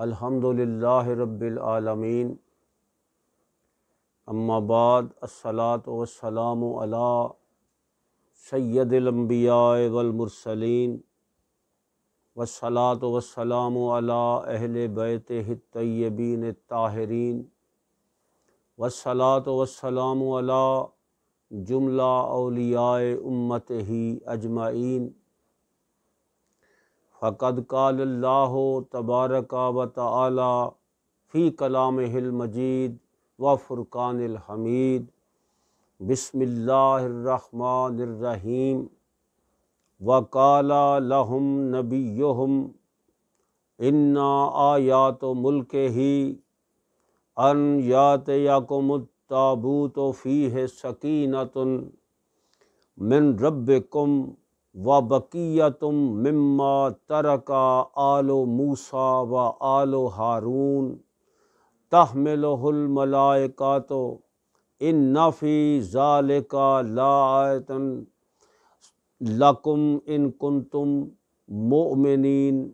अल्हम्दुलिल्लाह रब्बिल आलमीन अम्मा बाद अस्सलात वस्सलाम अला सैयदिल अंबिया वल मुरसलीन वस्सलात वस्सलाम अला अहल बैत तय्यबीन ताहरीन वस्सलात वस्सलाम अला जुमला अलिया उम्मत ही अजमाइन फ़कद काल्लाह तबारक व तला फ़ी कलाम मजीद व फ़ुरक़ान हमीद वकाल वकाला लहम नबीम इन्ना आयात मुल्क ही अन यात याकुमताबूत फ़ी है सकीनतन मिन रब कुम व बकिया तुम मम्मा तरका आलो मूसा व आलो हारून तहमिलमलायका तो इन नफ़ी ज़ाल का लातन लकुम इन कुन तुम मोमिन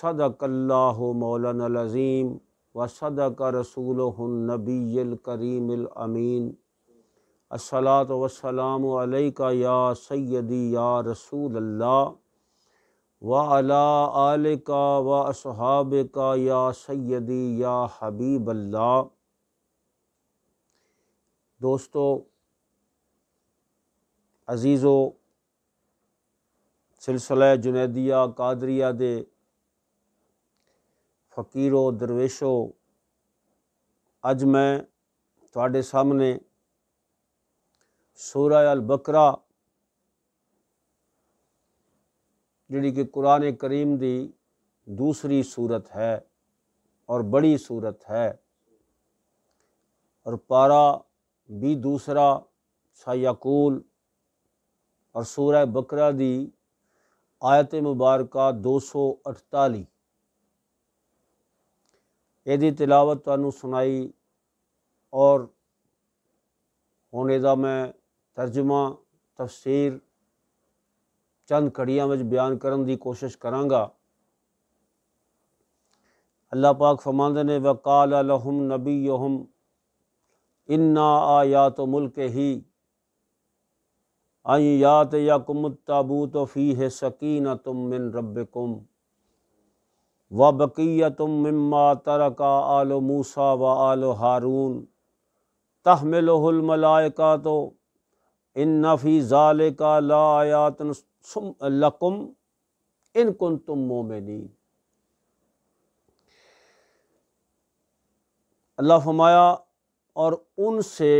सदकल्ला मौलाना अज़ीम व सदक रसूल नबी करीम अमीन असलात वसलाम का या सैदी या रसूल अल्लाह व अला आल का व असहाब का या सैदी या हबीब अल्लाह दोस्तों अजीज़ो सिलसिला जुनेदिया कादरिया दे फ़कीरों दरवेशो अज मैं थोड़े सामने सूरह अल बकरा जी कि कुरान करीम की दूसरी सूरत है और बड़ी सूरत है और पारा भी दूसरा सायाकूल और सूरह बकरा दी आयत मुबारक दो सौ अठताली यदि तिलावत तू सुनाई और हूँ मैं तर्जमा तफसीर चंद कड़िया में बयान करने की कोशिश करा अल्लाह पाक फमांद ने वकाल अलहम नबी अहम इन्ना आया तो मुल्क ही आई यात या कुमत ताबूत फ़ी है सकीन तुम मिन रब कुम व बकिया तुम मिम्मा तरका आलो मूसा व आलो हारून तहमिलोहुलमलायका तो इन ज़ाल का लायातन लकुम इन कुन तुम मोमिन अल्लाह फरमाया और उनसे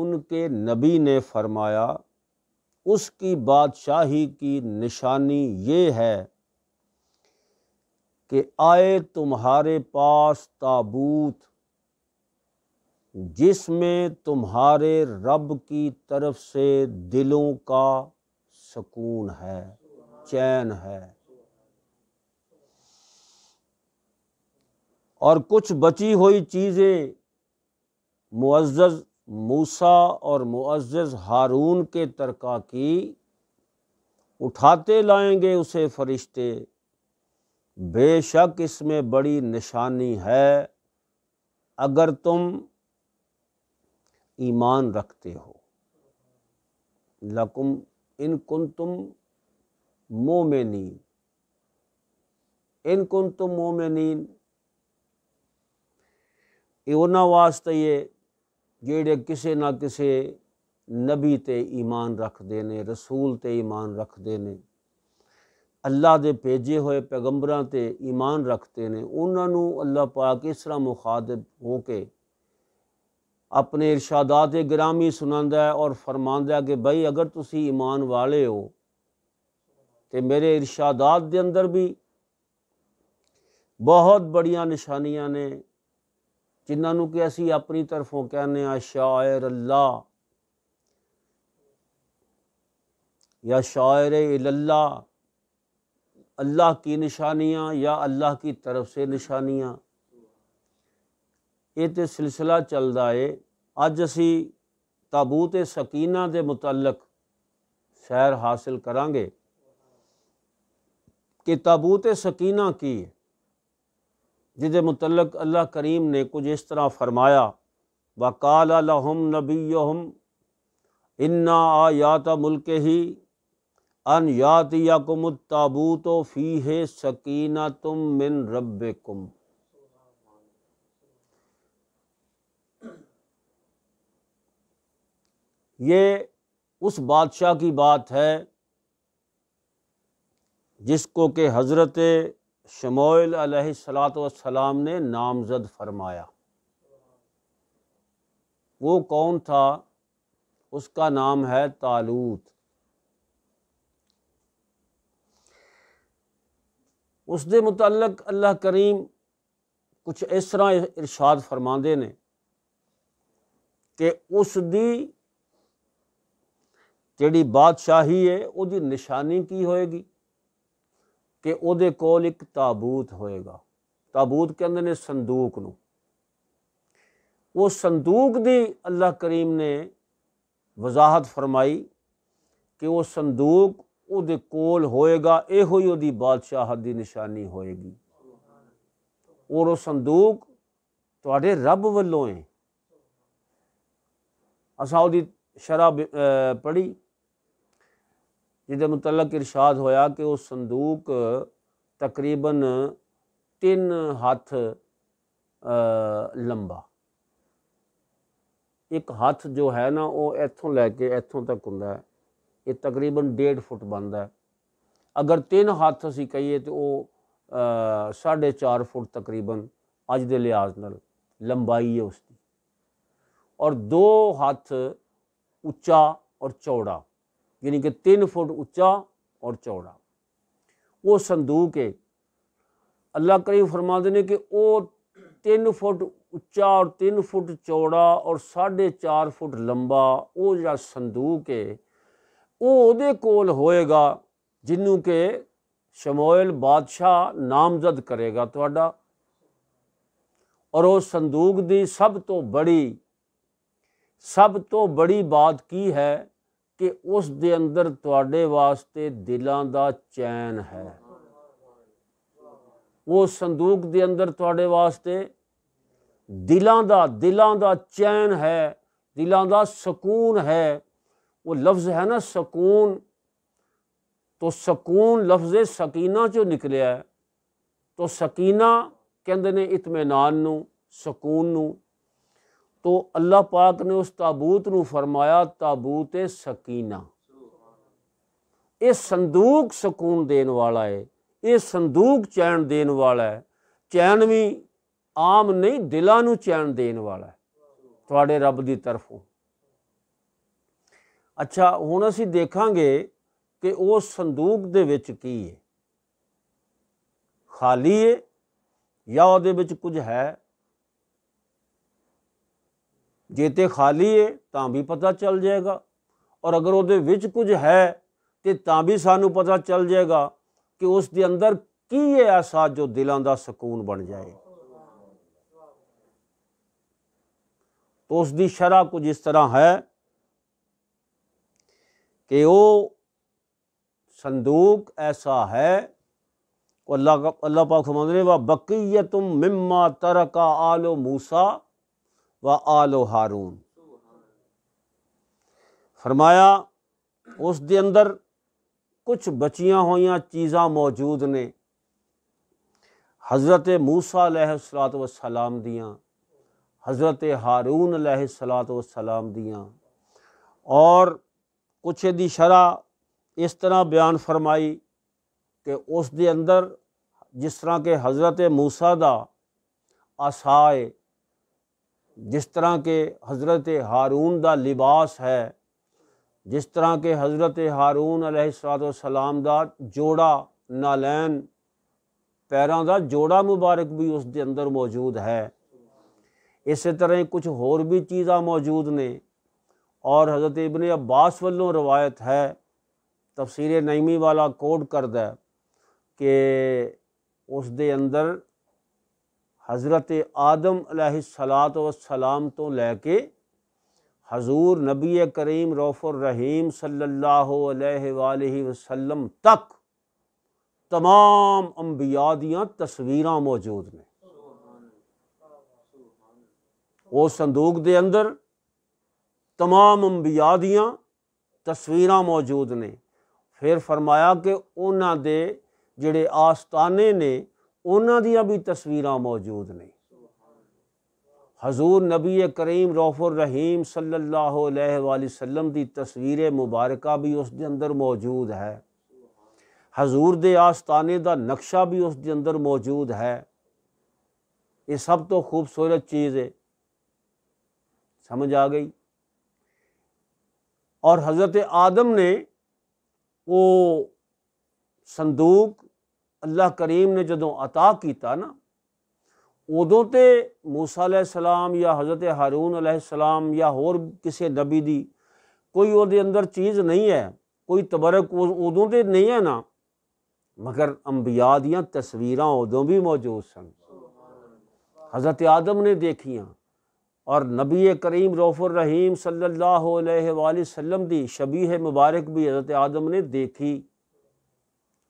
उनके नबी ने फरमाया उसकी बादशाही की निशानी ये है कि आए तुम्हारे पास ताबूत जिसमें तुम्हारे रब की तरफ से दिलों का सुकून है चैन है और कुछ बची हुई चीज़ें मुआज़ मूसा और मुआज़ हारून के तरका की उठाते लाएंगे उसे फरिश्ते बेशक इसमें बड़ी निशानी है अगर तुम ईमान रखते हो लकुम इन कुन तुम मोमिन इन कुन तुम मोमिन योना वास्ते ये जेडे किसी ना किसी नबी ते ईमान रखते ने रसूल ते ईमान रखते ने अल्लाह के भेजे हुए पैगंबर ते ईमान रखते ने उन्होंने अल्लाह पाक इस तरह मुखातब होकर अपने इर्शादात ग्रामी सुना और फरमा है कि भाई अगर तुम ईमान वाले हो तो मेरे इर्शादात के अंदर भी बहुत बड़िया निशानियां ने जिन्हों के असी अपनी तरफों कहने शायर अल्लाह या शायर अल्लाह अल्लाह की निशानियां या अल्लाह की तरफ से निशानियां ये तो सिलसिला चलता है अज असी ताबूत ਏ के मुतलक सैर हासिल करा कि ताबूत सकीना की जिदे मुतलक अल्लाह करीम ने कुछ इस तरह फरमाया वकाल नबी नबीम इन्ना आयात मुल्क ही अन या कुम ताबूत फ़ी है सकीना तुम मिन रब कुम ये उस बादशाह की बात है जिसको के हज़रत शमोल सलाम ने नामज़द फरमाया वो कौन था उसका नाम है तालूत उसके मुतलक अल्लाह करीम कुछ इस तरह इरशाद फरमाते ने कि उस दी ਜਿਹੜੀ ਬਾਦਸ਼ਾਹੀ ਹੈ ਉਹਦੀ ਨਿਸ਼ਾਨੀ ਕੀ ਹੋਏਗੀ ਕਿ ਉਹਦੇ ਕੋਲ ਇੱਕ ਤਾਬੂਤ ਹੋਏਗਾ ਤਾਬੂਤ ਕਹਿੰਦੇ ਨੇ ਸੰਦੂਕ ਨੂੰ ਉਹ ਸੰਦੂਕ ਦੀ ਅੱਲਾਹ ਕਰੀਮ ਨੇ ਵਜ਼ਾਹਤ ਫਰਮਾਈ ਕਿ ਉਹ ਸੰਦੂਕ ਉਹਦੇ ਕੋਲ ਹੋਏਗਾ ਇਹੋ ਹੀ ਉਹਦੀ ਬਾਦਸ਼ਾਹਤ ਦੀ ਨਿਸ਼ਾਨੀ ਹੋਏਗੀ ਔਰ ਉਹ ਸੰਦੂਕ ਤੁਹਾਡੇ ਰੱਬ ਵੱਲੋਂ ਹੈ ਅਸਾਂ ਉਹਦੀ ਸ਼ਰਾਬ ਪੜੀ ਜਿਹਦੇ ਮੁਤਲਕ ਇਰਸ਼ਾਦ ਹੋਇਆ ਕਿ ਉਹ ਸੰਦੂਕ ਤਕਰੀਬਨ 3 ਹੱਥ ਲੰਬਾ ਇੱਕ ਹੱਥ ਜੋ ਹੈ ਨਾ ਉਹ ਇੱਥੋਂ ਲੈ ਕੇ ਇੱਥੋਂ ਤੱਕ ਹੁੰਦਾ ਹੈ ਇਹ ਤਕਰੀਬਨ 1.5 ਫੁੱਟ ਬੰਦਾ ਹੈ ਅਗਰ ਤਿੰਨ ਹੱਥ ਅਸੀਂ ਕਹੀਏ ਤੇ ਉਹ 4.5 ਫੁੱਟ ਤਕਰੀਬਨ ਅੱਜ ਦੇ ਲਿਹਾਜ਼ ਨਾਲ ਲੰਬਾਈ ਹੈ ਉਸ ਦੀ ਔਰ ਦੋ ਹੱਥ ਉੱਚਾ ਔਰ ਚੌੜਾ ਯਾਨੀ ਕਿ 3 ਫੁੱਟ ਉੱਚਾ ਔਰ ਚੌੜਾ ਉਹ ਸੰਦੂਕ ਹੈ ਅੱਲਾਹ ਕਰੀਮ ਫਰਮਾਉਂਦੇ ਨੇ ਕਿ ਉਹ 3 ਫੁੱਟ ਉੱਚਾ ਔਰ 3 ਫੁੱਟ ਚੌੜਾ ਔਰ 4.5 ਫੁੱਟ ਲੰਬਾ ਉਹ ਜਿਹੜਾ ਸੰਦੂਕ ਹੈ ਉਹ ਉਹਦੇ ਕੋਲ ਹੋਏਗਾ ਜਿੰਨੂੰ ਕਿ ਸ਼ਮੋਇਲ ਬਾਦਸ਼ਾਹ ਨਾਮਜ਼ਦ ਕਰੇਗਾ ਤੁਹਾਡਾ ਔਰ ਉਹ ਸੰਦੂਕ ਦੀ ਸਭ ਤੋਂ ਬੜੀ ਸਭ ਤੋਂ ਬੜੀ ਬਾਤ ਕੀ ਹੈ ਕਿ ਉਸ ਦੇ ਅੰਦਰ ਤੁਹਾਡੇ ਵਾਸਤੇ ਦਿਲਾਂ ਦਾ ਚੈਨ ਹੈ ਉਹ ਸੰਦੂਕ ਦੇ ਅੰਦਰ ਤੁਹਾਡੇ ਵਾਸਤੇ ਦਿਲਾਂ ਦਾ ਦਿਲਾਂ ਦਾ ਚੈਨ ਹੈ ਦਿਲਾਂ ਦਾ ਸਕੂਨ ਹੈ ਉਹ ਲਫ਼ਜ਼ ਹੈ ਨਾ ਸਕੂਨ ਤੋ ਸਕੂਨ ਲਫ਼ਜ਼ ਸਕੀਨਾ ਚੋਂ ਨਿਕਲਿਆ ਤੋ ਸਕੀਨਾ ਕਹਿੰਦੇ ਨੇ ਇਤਮਾਨਾਨ ਨੂੰ ਸਕੂਨ ਨੂੰ तो ਅੱਲਾਹ ਪਾਕ ਨੇ ਉਸ ਤਾਬੂਤ ਨੂੰ ਫਰਮਾਇਆ ਤਾਬੂਤ ਏ ਸਕੀਨਾ ਇਹ ਸੰਦੂਕ ਸਕੂਨ ਦੇਣ ਵਾਲਾ ਹੈ ਇਹ ਸੰਦੂਕ ਚੈਨ ਦੇਣ ਵਾਲਾ ਹੈ ਚੈਨ ਵੀ ਆਮ ਨਹੀਂ ਦਿਲਾਂ ਨੂੰ ਚੈਨ ਦੇਣ ਵਾਲਾ ਹੈ ਤੁਹਾਡੇ ਰੱਬ ਦੀ ਤਰਫੋਂ ਅੱਛਾ ਹੁਣ ਅਸੀਂ ਦੇਖਾਂਗੇ ਕਿ ਉਸ ਸੰਦੂਕ ਦੇ ਵਿੱਚ ਕੀ ਹੈ ਖਾਲੀ ਹੈ ਜਾਂ ਉਹਦੇ ਵਿੱਚ ਕੁਝ ਹੈ ਜੇ ਤੇ ਖਾਲੀ ਏ ਤਾਂ ਵੀ ਪਤਾ ਚੱਲ ਜਾਏਗਾ ਔਰ ਅਗਰ ਉਹਦੇ ਵਿੱਚ ਕੁਝ ਹੈ ਤੇ ਤਾਂ ਵੀ ਸਾਨੂੰ ਪਤਾ ਚੱਲ ਜਾਏਗਾ ਕਿ ਉਸ ਦੇ ਅੰਦਰ ਕੀ ਹੈ ਐਸਾ ਜੋ ਦਿਲਾਂ ਦਾ ਸਕੂਨ ਬਣ ਜਾਏ ਤੋ ਉਸ ਦੀ ਸ਼ਰਾ ਕੁਝ ਇਸ ਤਰ੍ਹਾਂ ਹੈ ਕਿ ਉਹ ਸੰਦੂਕ ਐਸਾ ਹੈ ਉਹ ਅੱਲਾਹ ਅੱਲਾਹ ਪਾਕ ਫਰਮਾਉਂਦੇ ਨੇ ਵਾ ਬਕੀਯਤੁਮ ਮਿਮਾ ਤਰਕਾ ਆਲੋ ਮੂਸਾ व आलो हारून फरमाया उस दे अंदर कुछ बचिया हुई चीज़ा मौजूद ने हज़रत मूसा सलात वसलाम दियाँ हज़रत हारून सलात वसलाम दियाँ और कुछ यदि शरा इस तरह बयान फरमाई कि उस दे अंदर जिस तरह के हज़रत मूसा का आसाए जिस तरह के हज़रत हारून का लिबास है जिस तरह के हज़रत हारून अलैहिस्सलाम का जोड़ा नालैन पैरों का जोड़ा मुबारक भी उस दे अंदर मौजूद है इस तरह कुछ होर भी चीज़ा मौजूद ने और हज़रत इबन अब्बास वालों रवायत है तफसीर नईमी वाला कोड करद कि उस दे अंदर हज़रत आदम सलात वसलाम तो लैके हजूर नबी करीम रहीम सल्लल्लाहु अलैहि वसल्लम तक तमाम अंबिया दियाँ तस्वीर मौजूद ने उस संदूक के अंदर तमाम अंबिया दियाँ तस्वीर मौजूद ने फिर फरमाया कि उन्होंने जेडे आस्ताने ने उन्हों तस्वीर मौजूद ने हजूर नबी करीम रौफुर रहीम सल्लाम की तस्वीर मुबारक भी उस अंदर मौजूद है हजूर दे आस्थाने का नक्शा भी उस अंदर मौजूद है ये सब तो खूबसूरत चीज़ है समझ आ गई और हज़रत आदम ने वो संदूक अल्लाह करीम ने जो अता किया ना उदों तो मूसा सलाम या हज़रत हारून अलैहिस्सलाम या होर किसी नबी दी कोई वो अंदर चीज़ नहीं है कोई तबरक उदों तो नहीं है ना मगर अंबिया तस्वीर उदों भी मौजूद सन हज़रत आदम ने देखियाँ और नबी करीम रौफुर रहीम सल्लल्लाहु अलैहि सल्लाम दी शबीह मुबारक भी हज़रत आदम ने देखी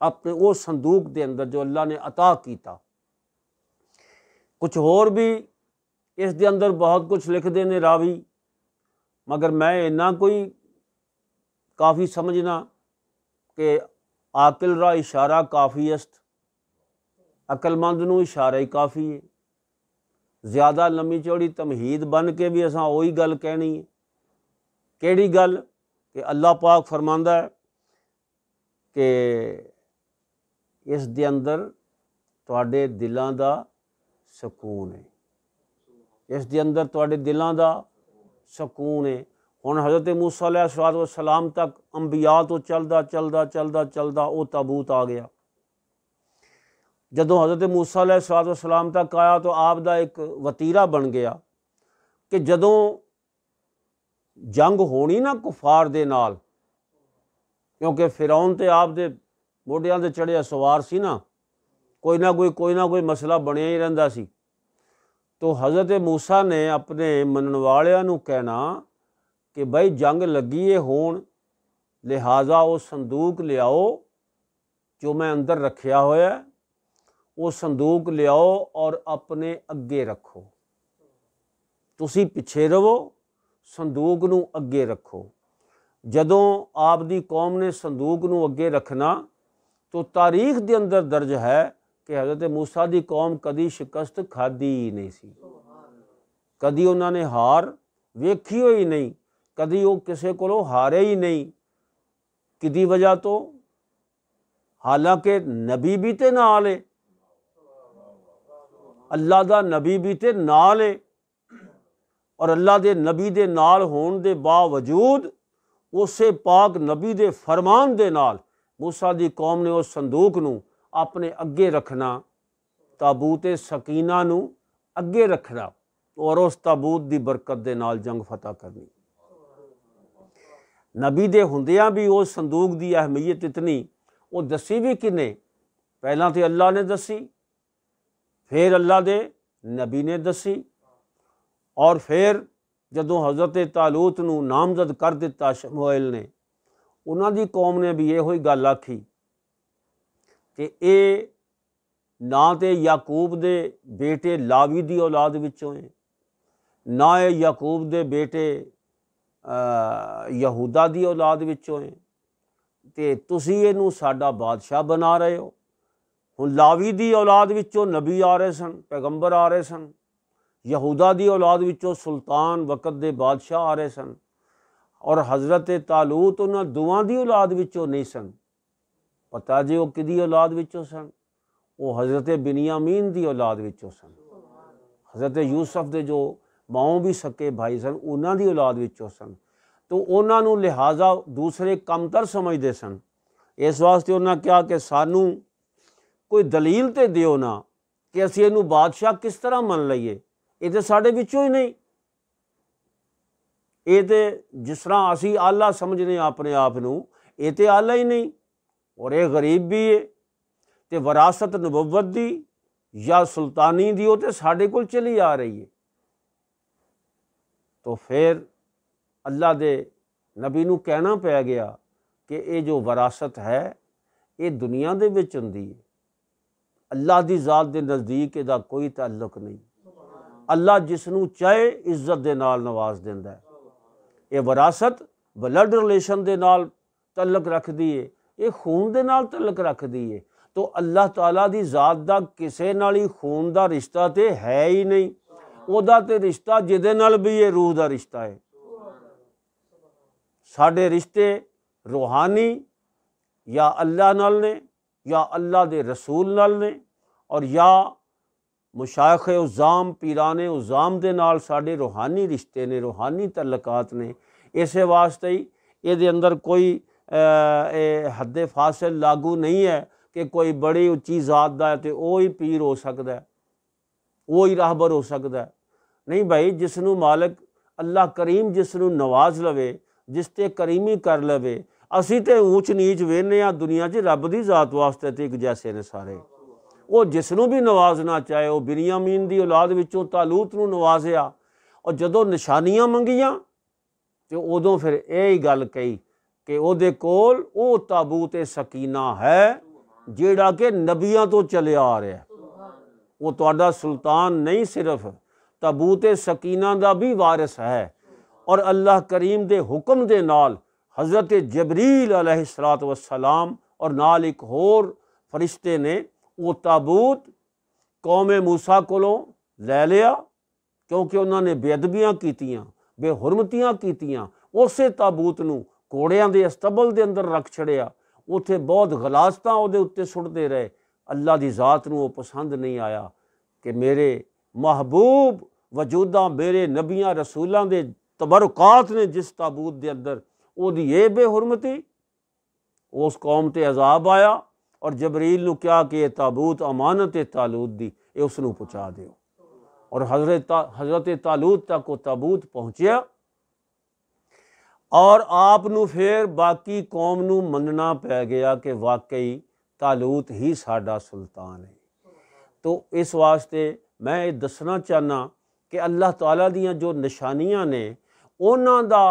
अपने उस संदूक के अंदर जो अल्लाह ने अता किया कुछ होर भी ਇਸ ਦੇ ਅੰਦਰ ਬਹੁਤ ਕੁਝ ਲਿਖਦੇ ਨੇ ਰਾਵੀ ਮਗਰ ਮੈਂ ਇੰਨਾ ਕੋਈ ਕਾਫੀ ਸਮਝਣਾ ਕਿ ਆਕਿਲ ਦਾ ਇਸ਼ਾਰਾ ਕਾਫੀ ਹੈ ਅਕਲਮੰਦ ਨੂੰ ਇਸ਼ਾਰਾ ਹੀ ਕਾਫੀ ਹੈ ਜ਼ਿਆਦਾ ਲੰਮੀ ਚੌੜੀ ਤਮਹੀਦ ਬਣ ਕੇ ਵੀ ਅਸਾਂ ਉਹੀ ਗੱਲ ਕਹਿਣੀ ਹੈ ਕਿਹੜੀ ਗੱਲ ਕਿ ਅੱਲਾਹ ਪਾਕ ਫਰਮਾਂਦਾ ਹੈ ਕਿ ਇਸ ਦੇ ਅੰਦਰ ਤੁਹਾਡੇ ਦਿਲਾਂ ਦਾ ਸਕੂਨ ਹੈ ਇਸ ਦੇ ਅੰਦਰ ਤੁਹਾਡੇ ਦਿਲਾਂ ਦਾ ਸਕੂਨ ਹੈ ਹੁਣ حضرت موسی علیہ ਸਲਾਮ ਤੱਕ ਅੰਬਿਆ ਤੋਂ ਚੱਲਦਾ ਚੱਲਦਾ ਚੱਲਦਾ ਚੱਲਦਾ ਉਹ ਤਾਬੂਤ ਆ ਗਿਆ ਜਦੋਂ حضرت موسی علیہ ਸਲਾਮ ਤੱਕ ਆਇਆ ਤਾਂ ਆਪ ਦਾ ਇੱਕ ਵਤੀਰਾ ਬਣ ਗਿਆ ਕਿ ਜਦੋਂ ਜੰਗ ਹੋਣੀ ਨਾ ਕੁਫਾਰ ਦੇ ਨਾਲ ਕਿਉਂਕਿ ਫਰਾਉਨ ਤੇ ਆਪ ਦੇ ਮੋਢਿਆਂ ਤੇ ਚੜਿਆ ਸਵਾਰ ਸੀ ਨਾ ਕੋਈ ਨਾ ਕੋਈ ਕੋਈ ਨਾ ਕੋਈ ਮਸਲਾ ਬਣਿਆ ਹੀ ਰਹਿੰਦਾ ਸੀ ਤੋ ਹਜ਼ਰਤ موسی ਨੇ ਆਪਣੇ ਮੰਨਣ ਵਾਲਿਆਂ ਨੂੰ ਕਹਿਣਾ ਕਿ ਭਾਈ ਜੰਗ ਲੱਗੀ ਏ ਹੋਣ ਲਿਹਾਜ਼ਾ ਉਹ ਸੰਦੂਕ ਲਿਆਓ ਜੋ ਮੈਂ ਅੰਦਰ ਰੱਖਿਆ ਹੋਇਆ ਉਹ ਸੰਦੂਕ ਲਿਆਓ ਔਰ ਆਪਣੇ ਅੱਗੇ ਰੱਖੋ ਤੁਸੀਂ ਪਿੱਛੇ ਰਹੋ ਸੰਦੂਕ ਨੂੰ ਅੱਗੇ ਰੱਖੋ ਜਦੋਂ ਆਪ ਦੀ ਕੌਮ ਨੇ ਸੰਦੂਕ ਨੂੰ ਅੱਗੇ ਰੱਖਣਾ ਤੋ ਤਾਰੀਖ ਦੇ ਅੰਦਰ ਦਰਜ ਹੈ ਕਿ حضرت موسی ਦੀ ਕੌਮ ਕਦੀ ਸ਼ਿਕਸਤ ਖਾਦੀ ਹੀ ਨਹੀਂ ਸੀ ਕਦੀ ਉਹਨਾਂ ਨੇ ਹਾਰ ਵੇਖੀ ਹੋਈ ਨਹੀਂ ਕਦੀ ਉਹ ਕਿਸੇ ਕੋਲੋਂ ਹਾਰੇ ਹੀ ਨਹੀਂ ਕਿਦੀ ਵਜ੍ਹਾ ਤੋਂ ਹਾਲਾਂਕਿ ਨਬੀ ਵੀ ਤੇ ਨਾਲ ਹੈ ਅੱਲਾ ਦਾ ਨਬੀ ਵੀ ਤੇ ਨਾਲ ਹੈ ਔਰ ਅੱਲਾ ਦੇ ਨਬੀ ਦੇ ਨਾਲ ਹੋਣ ਦੇ ਬਾਵਜੂਦ ਉਸੇ ਪਾਕ ਨਬੀ ਦੇ ਫਰਮਾਨ ਦੇ ਨਾਲ ਮੂਸਾ ਦੀ ਕੌਮ ਨੇ ਉਸ ਸੰਦੂਕ ਨੂੰ ਆਪਣੇ ਅੱਗੇ ਰੱਖਣਾ ਤਾਬੂਤ ਸਕੀਨਾ ਨੂੰ ਅੱਗੇ ਰੱਖਣਾ ਔਰ ਉਸ ਤਾਬੂਤ ਦੀ ਬਰਕਤ ਦੇ ਨਾਲ ਜੰਗ ਫਤਹ ਕਰਨੀ ਨਬੀ ਦੇ ਹੁੰਦਿਆਂ ਵੀ ਉਸ ਸੰਦੂਕ ਦੀ ਅਹਿਮੀਅਤ ਇਤਨੀ ਉਹ ਦੱਸੀ ਵੀ ਕਿਨੇ ਪਹਿਲਾਂ ਤੇ ਅੱਲਾ ਨੇ ਦੱਸੀ ਫਿਰ ਅੱਲਾ ਦੇ ਨਬੀ ਨੇ ਦੱਸੀ ਔਰ ਫਿਰ ਜਦੋਂ ਹਜ਼ਰਤ ਤਾਲੂਤ ਨੂੰ ਨਾਮਜ਼ਦ ਕਰ ਦਿੱਤਾ ਸ਼ਮੂਇਲ ਨੇ ਉਹਨਾਂ ਦੀ ਕੌਮ ਨੇ ਵੀ ਇਹੋ ਹੀ ਗੱਲ ਆਖੀ ਕਿ ਇਹ ਨਾ ਤੇ ਯਾਕੂਬ ਦੇ ਬੇਟੇ ਲਾਵੀ ਦੀ ਔਲਾਦ ਵਿੱਚੋਂ ਹੈ ਨਾ ਇਹ ਯਾਕੂਬ ਦੇ ਬੇਟੇ ਯਹੂਦਾ ਦੀ ਔਲਾਦ ਵਿੱਚੋਂ ਹੈ ਤੇ ਤੁਸੀਂ ਇਹਨੂੰ ਸਾਡਾ ਬਾਦਸ਼ਾਹ ਬਣਾ ਰਹੇ ਹੋ ਹੁਣ ਲਾਵੀ ਦੀ ਔਲਾਦ ਵਿੱਚੋਂ ਨਬੀ ਆ ਰਹੇ ਸਨ ਪੈਗੰਬਰ ਆ ਰਹੇ ਸਨ ਯਹੂਦਾ ਦੀ ਔਲਾਦ ਵਿੱਚੋਂ ਸੁਲਤਾਨ ਵਕਤ ਦੇ ਬਾਦਸ਼ਾਹ ਆ ਰਹੇ ਸਨ ਔਰ ਹਜ਼ਰਤ ਤਾਲੂਤ ਉਹਨਾਂ ਦੋਵਾਂ ਦੀ ਔਲਾਦ ਵਿੱਚੋਂ ਨਹੀਂ ਸਨ ਪਤਾ ਜੀ ਉਹ ਕਿਦੀ ਔਲਾਦ ਵਿੱਚੋਂ ਸਨ ਉਹ ਹਜ਼ਰਤ ਬਿਨਿਆਮੀਨ ਦੀ ਔਲਾਦ ਵਿੱਚੋਂ ਸਨ ਹਜ਼ਰਤ ਯੂਸਫ ਦੇ ਜੋ ਮਾਉ ਵੀ ਸਕੇ ਭਾਈ ਸਨ ਉਹਨਾਂ ਦੀ ਔਲਾਦ ਵਿੱਚੋਂ ਸਨ ਤੋਂ ਉਹਨਾਂ ਨੂੰ ਲਿਹਾਜ਼ਾ ਦੂਸਰੇ ਕਮਤਰ ਸਮਝਦੇ ਸਨ ਇਸ ਵਾਸਤੇ ਉਹਨਾਂ ਕਿਹਾ ਕਿ ਸਾਨੂੰ ਕੋਈ ਦਲੀਲ ਤੇ ਦਿਓ ਨਾ ਕਿ ਅਸੀਂ ਇਹਨੂੰ ਬਾਦਸ਼ਾਹ ਕਿਸ ਤਰ੍ਹਾਂ ਮੰਨ ਲਈਏ ਇਹ ਤੇ ਸਾਡੇ ਵਿੱਚੋਂ ਹੀ ਨਹੀਂ ਇਹ ਤੇ ਜਿਸ ਤਰ੍ਹਾਂ ਅਸੀਂ ਆਲਾ ਸਮਝਨੇ ਆਪਣੇ ਆਪ ਨੂੰ ਇਹ ਤੇ ਆਲਾ ਹੀ ਨਹੀਂ ਔਰ ਇਹ ਗਰੀਬ ਵੀ ਹੈ ਤੇ ਵਿਰਾਸਤ ਨਬੂਵਤ ਦੀ ਜਾਂ ਸੁਲਤਾਨੀ ਦੀ ਉਹ ਤੇ ਸਾਡੇ ਕੋਲ ਚਲੀ ਆ ਰਹੀ ਹੈ ਤੋ ਫਿਰ ਅੱਲਾ ਦੇ ਨਬੀ ਨੂੰ ਕਹਿਣਾ ਪੈ ਗਿਆ ਕਿ ਇਹ ਜੋ ਵਿਰਾਸਤ ਹੈ ਇਹ ਦੁਨੀਆ ਦੇ ਵਿੱਚ ਹੁੰਦੀ ਹੈ ਅੱਲਾ ਦੀ ਜ਼ਾਤ ਦੇ ਨਜ਼ਦੀਕ ਇਹਦਾ ਕੋਈ ਤਾਲੁਕ ਨਹੀਂ ਅੱਲਾ ਜਿਸ ਨੂੰ ਚਾਹੇ ਇੱਜ਼ਤ ਦੇ ਨਾਲ ਨਵਾਜ਼ ਦਿੰਦਾ ਹੈ ਇਹ ਵਿਰਾਸਤ ਬਲੱਡ ਰਿਲੇਸ਼ਨ ਦੇ ਨਾਲ ਤਲਕ ਰੱਖਦੀ ਏ ਇਹ ਖੂਨ ਦੇ ਨਾਲ ਤਲਕ ਰੱਖਦੀ ਏ ਤੋ ਅੱਲਾਹ ਤਾਲਾ ਦੀ ਜ਼ਾਤ ਦਾ ਕਿਸੇ ਨਾਲ ਹੀ ਖੂਨ ਦਾ ਰਿਸ਼ਤਾ ਤੇ ਹੈ ਹੀ ਨਹੀਂ ਉਹਦਾ ਤੇ ਰਿਸ਼ਤਾ ਜਿਹਦੇ ਨਾਲ ਵੀ ਇਹ ਰੂਹ ਦਾ ਰਿਸ਼ਤਾ ਹੈ ਸਾਡੇ ਰਿਸ਼ਤੇ ਰੂਹਾਨੀ ਜਾਂ ਅੱਲਾਹ ਨਾਲ ਨੇ ਜਾਂ ਅੱਲਾਹ ਦੇ ਰਸੂਲ ਨਾਲ ਨੇ ਔਰ ਜਾਂ ਮੁਸ਼ਾਇਖ ਉਜ਼ਾਮ ਪੀਰਾਨੇ ਉਜ਼ਾਮ ਦੇ ਨਾਲ ਸਾਡੇ ਰੋਹਾਨੀ ਰਿਸ਼ਤੇ ਨੇ ਰੋਹਾਨੀ ਤਲਕਾਤ ਨੇ ਇਸੇ ਵਾਸਤੇ ਹੀ ਇਹਦੇ ਅੰਦਰ ਕੋਈ ਹੱਦੇ ਫਾਸਲ ਲਾਗੂ ਨਹੀਂ ਹੈ ਕਿ ਕੋਈ ਬੜੀ ਉੱਚੀ ਜ਼ਾਤ ਦਾ ਤੇ ਉਹ ਹੀ ਪੀਰ ਹੋ ਸਕਦਾ ਹੈ ਉਹ ਹੀ ਰਹਿਬਰ ਹੋ ਸਕਦਾ ਹੈ ਨਹੀਂ ਭਾਈ ਜਿਸ ਨੂੰ ਮਾਲਕ ਅੱਲਾਹ ਕਰੀਮ ਜਿਸ ਨੂੰ ਨਵਾਜ਼ ਲਵੇ ਜਿਸ ਤੇ ਕਰੀਮੀ ਕਰ ਲਵੇ ਅਸੀਂ ਤੇ ਉੱਚ ਨੀਚ ਵੇਨੇ ਆ ਦੁਨੀਆ 'ਚ ਰੱਬ ਦੀ ਜ਼ਾਤ ਵਾਸਤੇ ਤੇ ਇੱਕ ਜੈਸੇ ਨੇ ਸਾਰੇ वह जिसनों भी नवाजना चाहे वह बिनियामीन की औलाद विचों तालूत नवाजया और जदों निशानियां मंगिया तो उदों फिर यही गल कही कि कोल वो ताबूत सकीना है जोड़ा कि नबिया तो चले आ रहा वो तो सुल्तान नहीं सिर्फ ताबूत सकीना का भी वारिस है और अल्लाह करीम के हुक्म के नाल हज़रत जबरील अलह सलात वसलाम और नाल एक होर फरिश्ते ने ਉਹ ਤਾਬੂਤ ਕੌਮੇ موسی ਕੋਲੋਂ ਲੈ ਲਿਆ ਕਿਉਂਕਿ ਉਹਨਾਂ ਨੇ ਬੇਅਦਬੀਆਂ ਕੀਤੀਆਂ ਬੇਹਰਮਤੀਆਂ ਕੀਤੀਆਂ ਉਸੇ ਤਾਬੂਤ ਨੂੰ ਕੋੜਿਆਂ ਦੇ ਅਸਤਬਲ ਦੇ ਅੰਦਰ ਰੱਖ ਛੜਿਆ ਉਥੇ ਬਹੁਤ ਗਲਾਸਤਾ ਉਹਦੇ ਉੱਤੇ ਸੁੱਟਦੇ ਰਹੇ ਅੱਲਾ ਦੀ ਜ਼ਾਤ ਨੂੰ ਉਹ ਪਸੰਦ ਨਹੀਂ ਆਇਆ ਕਿ ਮੇਰੇ ਮਹਬੂਬ ਵਜੂਦਾਂ ਮੇਰੇ ਨਬੀਆਂ ਰਸੂਲਾਂ ਦੇ ਤਬਰਕਾਤ ਨੇ ਜਿਸ ਤਾਬੂਤ ਦੇ ਅੰਦਰ ਉਹਦੀ ਇਹ ਬੇਹੁਰਮਤੀ ਉਸ ਕੌਮ ਤੇ ਅਜ਼ਾਬ ਆਇਆ और जबरील ने क्या यह ताबूत अमानत तालूत दी ये उसनों पहुँचा दौ और हजरत हजरत तालूत तक वो ताबूत पहुँचया और आपू फिर बाकी कौम मनना पै गया कि वाकई तालूत ही साड़ा सुल्तान है तो इस वास्ते मैं ये दसना चाहना कि अल्लाह तला जो निशानिया ने उन्हों का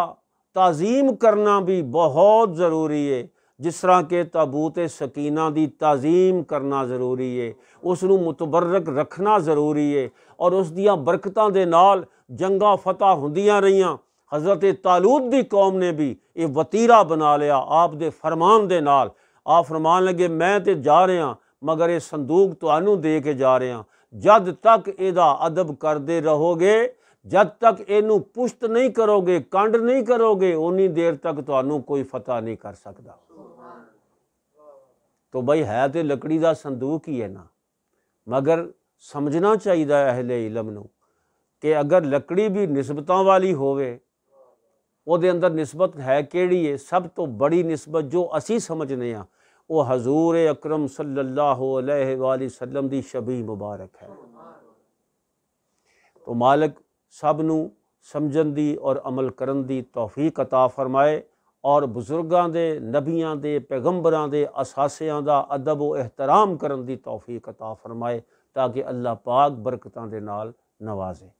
ताजीम करना भी बहुत जरूरी है ਜਿਸ ਤਰ੍ਹਾਂ ਕਿ ਤਾਬੂਤ ਸਕੀਨਾ ਦੀ ਤਾਜ਼ੀਮ ਕਰਨਾ ਜ਼ਰੂਰੀ ਏ ਉਸ ਨੂੰ ਮੁਤਬਰਕ ਰੱਖਣਾ ਜ਼ਰੂਰੀ ਏ ਔਰ ਉਸ ਦੀਆਂ ਬਰਕਤਾਂ ਦੇ ਨਾਲ ਜੰਗਾ ਫਤਹ ਹੁੰਦੀਆਂ ਰਹੀਆਂ ਹਜ਼ਰਤ ਤਾਲੂਦ ਦੀ ਕੌਮ ਨੇ ਵੀ ਇਹ ਵਤੀਰਾ ਬਣਾ ਲਿਆ ਆਪ ਦੇ ਫਰਮਾਨ ਦੇ ਨਾਲ ਆ ਫਰਮਾਨ ਲਗੇ ਮੈਂ ਤੇ ਜਾ ਰਿਹਾ ਮਗਰ ਇਹ ਸੰਦੂਕ ਤੁਹਾਨੂੰ ਦੇ ਕੇ ਜਾ ਰਿਹਾ ਜਦ ਤੱਕ ਇਹਦਾ ਅਦਬ ਕਰਦੇ ਰਹੋਗੇ ਜਦ ਤੱਕ ਇਹਨੂੰ ਪੁਸ਼ਤ ਨਹੀਂ ਕਰੋਗੇ ਕੰਡ ਨਹੀਂ ਕਰੋਗੇ ਉਨੀ ਦੇਰ ਤੱਕ ਤੁਹਾਨੂੰ ਕੋਈ ਫਤਹ ਨਹੀਂ ਕਰ ਸਕਦਾ तो भाई है तो लकड़ी का संदूक ही है ना मगर समझना चाहिए अहले इलम कि अगर लकड़ी भी नस्बत वाली होर नस्बत है कि सब तो बड़ी नस्बत जो असी समझने वह हजूर अकरम अक्रम सलाम की शबी मुबारक है तो मालिक सबनों समझन की और अमल कर तोहफी कता फरमाए और बुजुर्गों के नबिया के पैगंबर के असासियां का अदब व एहतराम करने की तौफीक ता फरमाए ताकि अल्लाह पाक बरकतों के नाल नवाजे